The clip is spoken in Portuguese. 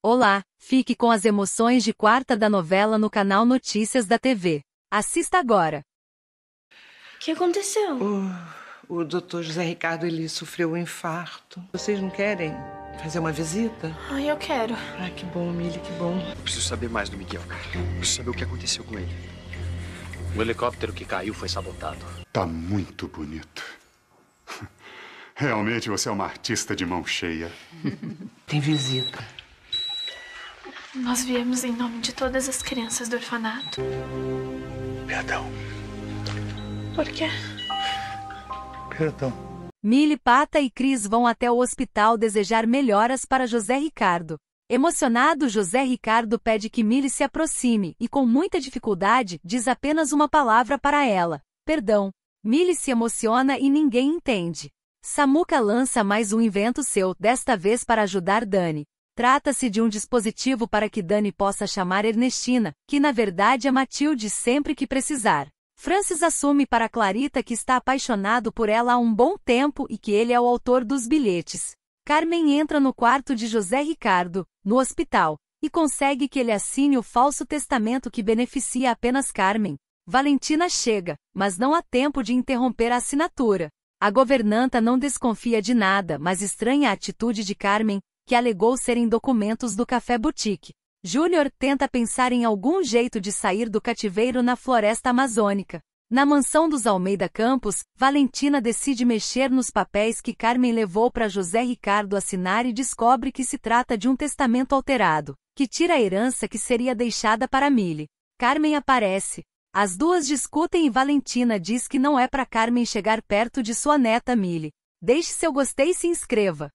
Olá, fique com as emoções de quarta da novela no canal Notícias da TV. Assista agora. O que aconteceu? O, o doutor José Ricardo ele sofreu um infarto. Vocês não querem fazer uma visita? Ai, eu quero. Ah, que bom, Mili, que bom. Eu preciso saber mais do Miguel, cara. Eu preciso saber o que aconteceu com ele. O helicóptero que caiu foi sabotado. Tá muito bonito. Realmente você é uma artista de mão cheia. Tem visita. Nós viemos em nome de todas as crianças do orfanato. Perdão. Por quê? Perdão. Mili, Pata e Cris vão até o hospital desejar melhoras para José Ricardo. Emocionado, José Ricardo pede que Mili se aproxime e, com muita dificuldade, diz apenas uma palavra para ela: perdão. Mili se emociona e ninguém entende. Samuka lança mais um invento seu, desta vez para ajudar Dani. Trata-se de um dispositivo para que Dani possa chamar Ernestina, que na verdade é Matilde sempre que precisar. Francis assume para Clarita que está apaixonado por ela há um bom tempo e que ele é o autor dos bilhetes. Carmen entra no quarto de José Ricardo, no hospital, e consegue que ele assine o falso testamento que beneficia apenas Carmen. Valentina chega, mas não há tempo de interromper a assinatura. A governanta não desconfia de nada, mas estranha a atitude de Carmen, que alegou serem documentos do Café Boutique. Júnior tenta pensar em algum jeito de sair do cativeiro na floresta amazônica. Na mansão dos Almeida Campos, Valentina decide mexer nos papéis que Carmen levou para José Ricardo assinar e descobre que se trata de um testamento alterado, que tira a herança que seria deixada para Milly. Carmen aparece. As duas discutem e Valentina diz que não é para Carmen chegar perto de sua neta Milly. Deixe seu gostei e se inscreva.